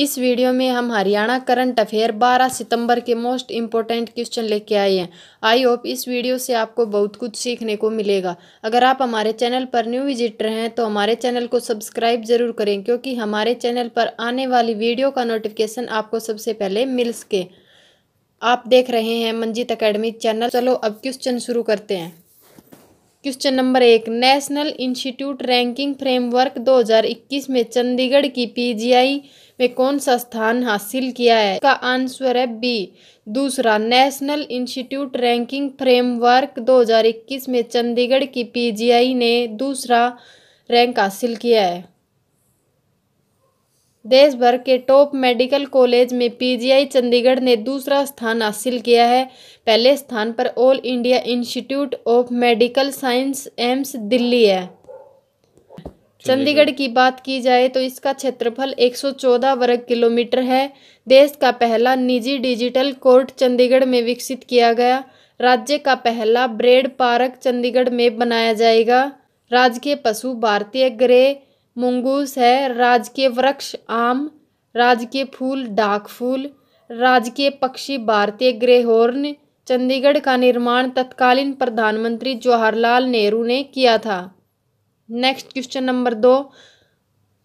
इस वीडियो में हम हरियाणा करंट अफेयर 12 सितंबर के मोस्ट इम्पोर्टेंट क्वेश्चन लेके आए हैं आई होप इस वीडियो से आपको बहुत कुछ सीखने को मिलेगा अगर आप हमारे चैनल पर न्यू विजिटर हैं तो हमारे चैनल को सब्सक्राइब ज़रूर करें क्योंकि हमारे चैनल पर आने वाली वीडियो का नोटिफिकेशन आपको सबसे पहले मिल सके आप देख रहे हैं मंजीत अकेडमी चैनल चलो अब क्वेश्चन शुरू करते हैं क्वेश्चन नंबर एक नेशनल इंस्टीट्यूट रैंकिंग फ्रेमवर्क 2021 में चंडीगढ़ की पीजीआई में कौन सा स्थान हासिल किया है का आंसर है बी दूसरा नेशनल इंस्टीट्यूट रैंकिंग फ्रेमवर्क 2021 में चंडीगढ़ की पीजीआई ने दूसरा रैंक हासिल किया है देश भर के टॉप मेडिकल कॉलेज में पीजीआई चंडीगढ़ ने दूसरा स्थान हासिल किया है पहले स्थान पर all India institute of medical science AIIMS Delhi है चंडीगढ़ की बात की जाए तो इसका क्षेत्रफल 114 वर्ग किलोमीटर है देश का पहला निजी डिजिटल कोर्ट चंडीगढ़ में विकसित किया गया राज्य का पहला ब्रेड पार्क चंडीगढ़ में बनाया जाएगा राजकीय पशु भारतीय ग्रह मुंगूस है राजकीय वृक्ष आम राजकीय फूल डाक फूल राजकीय पक्षी भारतीय ग्रेहोर्न चंडीगढ़ का निर्माण तत्कालीन प्रधानमंत्री जवाहरलाल नेहरू ने किया था नेक्स्ट क्वेश्चन नंबर दो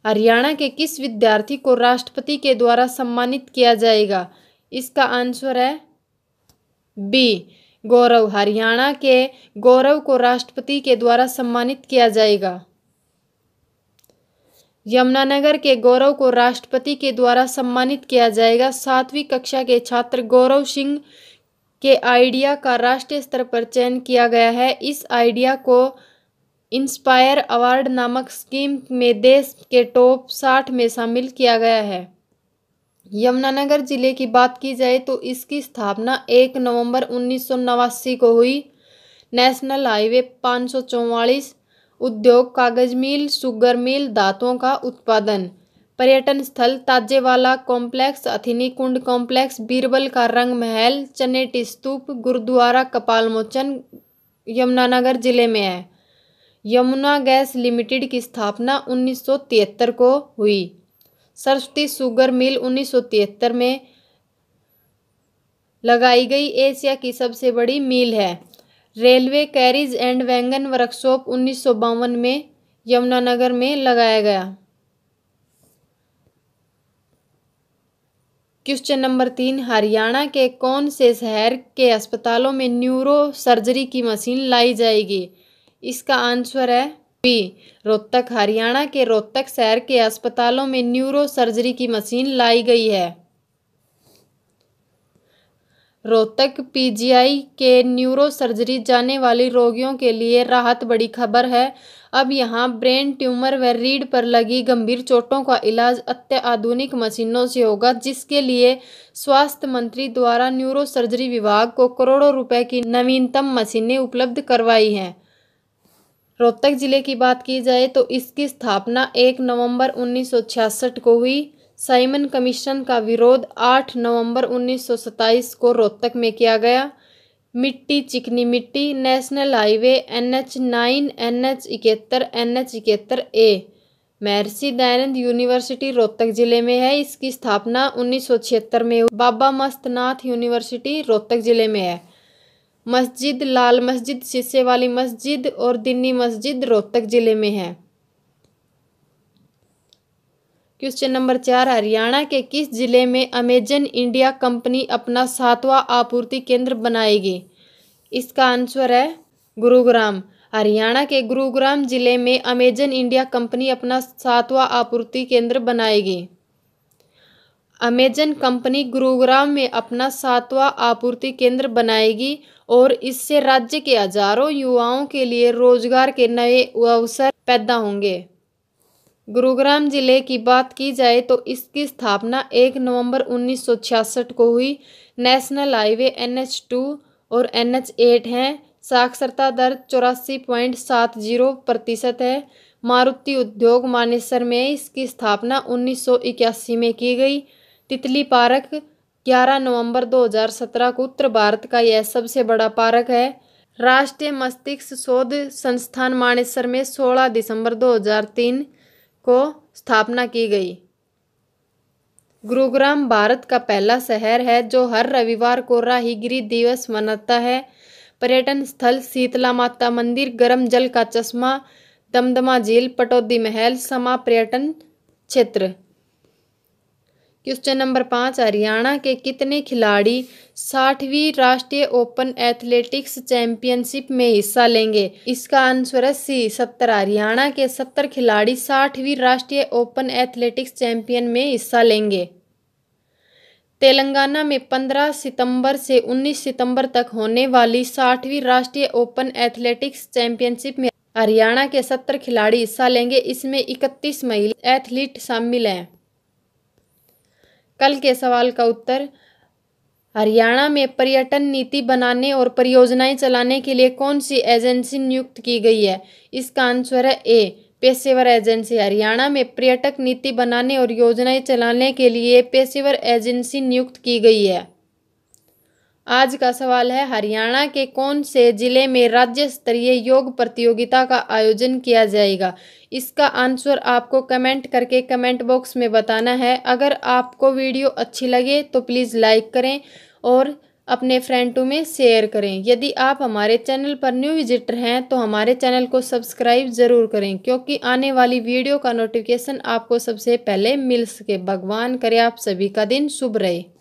हरियाणा के किस विद्यार्थी को राष्ट्रपति के द्वारा सम्मानित किया जाएगा इसका आंसर है बी गौरव हरियाणा के गौरव को राष्ट्रपति के द्वारा सम्मानित किया जाएगा यमुनानगर के गौरव को राष्ट्रपति के द्वारा सम्मानित किया जाएगा सातवीं कक्षा के छात्र गौरव सिंह के आइडिया का राष्ट्रीय स्तर पर चयन किया गया है इस आइडिया को इंस्पायर अवार्ड नामक स्कीम में देश के टॉप साठ में शामिल किया गया है यमुनानगर जिले की बात की जाए तो इसकी स्थापना एक नवंबर उन्नीस को हुई नेशनल हाईवे पाँच उद्योग कागज मिल सुगर मिल दांतों का उत्पादन पर्यटन स्थल ताजेवाला कॉम्प्लेक्स अथिनी कुंड कॉम्प्लेक्स बीरबल का रंग महल चनेटी स्तूप गुरुद्वारा कपालमोचन यमुनानगर जिले में है यमुना गैस लिमिटेड की स्थापना 1973 को हुई सरस्वती सुगर मिल 1973 में लगाई गई एशिया की सबसे बड़ी मील है railway carriage and wagon workshop उन्नीस में यमुनानगर में लगाया गया क्वेश्चन नंबर तीन हरियाणा के कौन से शहर के अस्पतालों में न्यूरो सर्जरी की मशीन लाई जाएगी इसका आंसर है बी रोहतक हरियाणा के रोहतक शहर के अस्पतालों में न्यूरो सर्जरी की मशीन लाई गई है रोहतक पीजीआई के न्यूरो सर्जरी जाने वाले रोगियों के लिए राहत बड़ी खबर है अब यहां ब्रेन ट्यूमर व रीढ़ पर लगी गंभीर चोटों का इलाज अत्याधुनिक मशीनों से होगा जिसके लिए स्वास्थ्य मंत्री द्वारा न्यूरो सर्जरी विभाग को करोड़ों रुपए की नवीनतम मशीनें उपलब्ध करवाई हैं रोहतक जिले की बात की जाए तो इसकी स्थापना एक नवंबर उन्नीस को हुई साइमन कमीशन का विरोध 8 नवंबर 1927 को रोहतक में किया गया मिट्टी चिकनी मिट्टी national highway N H nine N H इकहत्तर एन एच इकहत्तर ए महर्षि दयानंद यूनिवर्सिटी रोहतक जिले में है इसकी स्थापना 1976 में बाबा मस्तनाथ यूनिवर्सिटी रोहतक जिले में है मस्जिद लाल मस्जिद शीशे वाली मस्जिद और दिन्नी मस्जिद रोहतक जिले में है क्वेश्चन नंबर चार हरियाणा के किस जिले में अमेजन इंडिया कंपनी अपना सातवां आपूर्ति केंद्र बनाएगी इसका आंसर है गुरुग्राम हरियाणा के गुरुग्राम जिले में अमेजन इंडिया कंपनी अपना सातवां आपूर्ति केंद्र बनाएगी अमेजन कंपनी गुरुग्राम में अपना सातवां आपूर्ति केंद्र बनाएगी और इससे राज्य के हजारों युवाओं के लिए रोजगार के नए अवसर पैदा होंगे गुरुग्राम जिले की बात की जाए तो इसकी स्थापना 1 नवंबर 1966 को हुई national highway N H two और एन एच एट हैं साक्षरता दर चौरासी पॉइंट सात जीरो प्रतिशत है मारुति उद्योग मानेसर में इसकी स्थापना 1981 में की गई तितली पार्क 11 नवंबर 2017 को उत्तर भारत का यह सबसे बड़ा पार्क है राष्ट्रीय मस्तिष्क शोध संस्थान मानेसर में 16 दिसंबर 2003 को स्थापना की गई गुरुग्राम भारत का पहला शहर है जो हर रविवार को राहीगिरी दिवस मनाता है पर्यटन स्थल शीतला माता मंदिर गर्म जल का चश्मा दमदमा झील पटौदी महल समा पर्यटन क्षेत्र क्वेश्चन नंबर पाँच हरियाणा के कितने खिलाड़ी साठवीं राष्ट्रीय ओपन एथलेटिक्स चैंपियनशिप में हिस्सा लेंगे इसका आंसर है सी सत्तर हरियाणा के सत्तर खिलाड़ी साठवीं राष्ट्रीय ओपन एथलेटिक्स चैंपियन में हिस्सा लेंगे तेलंगाना में 15 सितंबर से 19 सितंबर तक होने वाली साठवीं राष्ट्रीय ओपन एथलेटिक्स चैंपियनशिप में हरियाणा के सत्तर खिलाड़ी हिस्सा लेंगे इसमें इकतीस महिला एथलीट शामिल हैं कल के सवाल का उत्तर हरियाणा में पर्यटन नीति बनाने और परियोजनाएं चलाने के लिए कौन सी एजेंसी नियुक्त की गई है इसका आंसर है ए पेशेवर एजेंसी हरियाणा में पर्यटक नीति बनाने और योजनाएं चलाने के लिए पेशेवर एजेंसी नियुक्त की गई है आज का सवाल है हरियाणा के कौन से ज़िले में राज्य स्तरीय योग प्रतियोगिता का आयोजन किया जाएगा इसका आंसर आपको कमेंट करके कमेंट बॉक्स में बताना है अगर आपको वीडियो अच्छी लगे तो प्लीज़ लाइक करें और अपने फ्रेंडों में शेयर करें यदि आप हमारे चैनल पर न्यू विजिटर हैं तो हमारे चैनल को सब्सक्राइब ज़रूर करें क्योंकि आने वाली वीडियो का नोटिफिकेशन आपको सबसे पहले मिल सके भगवान करे आप सभी का दिन शुभ रहे